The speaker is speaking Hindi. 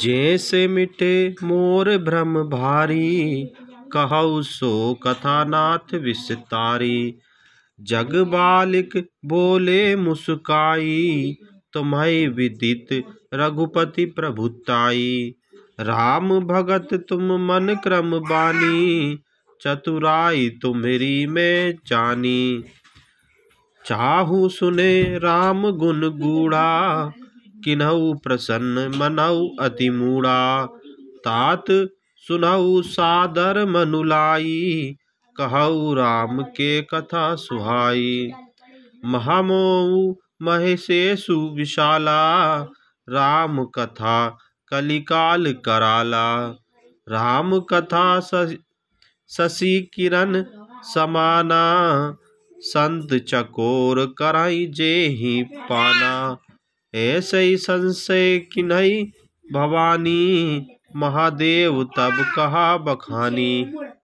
जैसे मिटे मोर भ्रम भारी कहु सो कथानाथ विस्तारी जग बालिक बोले मुस्काई तुम्हें विदित रघुपति प्रभुताई राम भगत तुम मन क्रम बानी चतुराई तुम्हरी में जानी चाहू सुने राम गुण गुणा किनऊ प्रसन्न मनऊ अति मूड़ा तात सुनऊ सादर मनुलाई कहऊ राम के कथा सुहाई महामऊ महेशेशु विशाला राम कथा कलिकाल कराला राम कथा शशि किरण समाना संत चकोर कराई जे ही पाना ऐसे ही संशय कि नहीं भवानी महादेव तब कहा बखानी